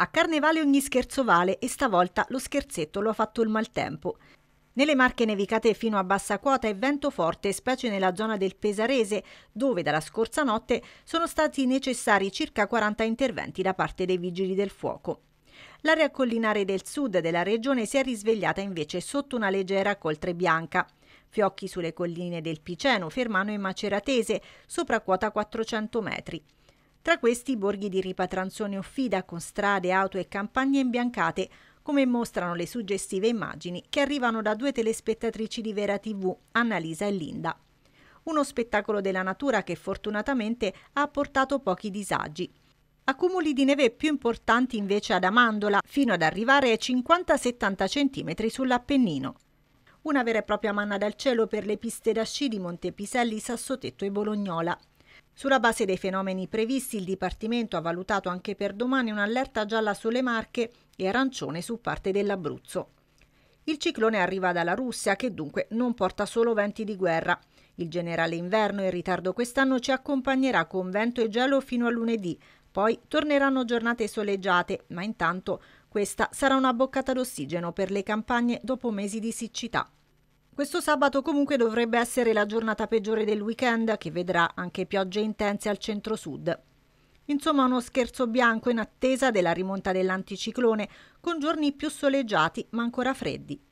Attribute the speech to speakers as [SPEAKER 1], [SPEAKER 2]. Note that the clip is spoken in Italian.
[SPEAKER 1] A carnevale ogni scherzo vale e stavolta lo scherzetto lo ha fatto il maltempo. Nelle Marche nevicate fino a bassa quota e vento forte, specie nella zona del Pesarese, dove dalla scorsa notte sono stati necessari circa 40 interventi da parte dei vigili del fuoco. L'area collinare del sud della regione si è risvegliata invece sotto una leggera coltre bianca. Fiocchi sulle colline del Piceno, Fermano e Maceratese, sopra quota 400 metri. Tra questi borghi di Ripatranzone Offida con strade, auto e campagne imbiancate, come mostrano le suggestive immagini che arrivano da due telespettatrici di Vera TV, Annalisa e Linda. Uno spettacolo della natura che fortunatamente ha portato pochi disagi. Accumuli di neve più importanti invece ad Amandola, fino ad arrivare ai 50-70 cm sull'Appennino. Una vera e propria manna dal cielo per le piste da sci di Montepiselli, Sassotetto e Bolognola. Sulla base dei fenomeni previsti, il Dipartimento ha valutato anche per domani un'allerta gialla sulle Marche e arancione su parte dell'Abruzzo. Il ciclone arriva dalla Russia che dunque non porta solo venti di guerra. Il generale inverno in ritardo quest'anno ci accompagnerà con vento e gelo fino a lunedì, poi torneranno giornate soleggiate, ma intanto questa sarà una boccata d'ossigeno per le campagne dopo mesi di siccità. Questo sabato comunque dovrebbe essere la giornata peggiore del weekend che vedrà anche piogge intense al centro-sud. Insomma uno scherzo bianco in attesa della rimonta dell'anticiclone, con giorni più soleggiati ma ancora freddi.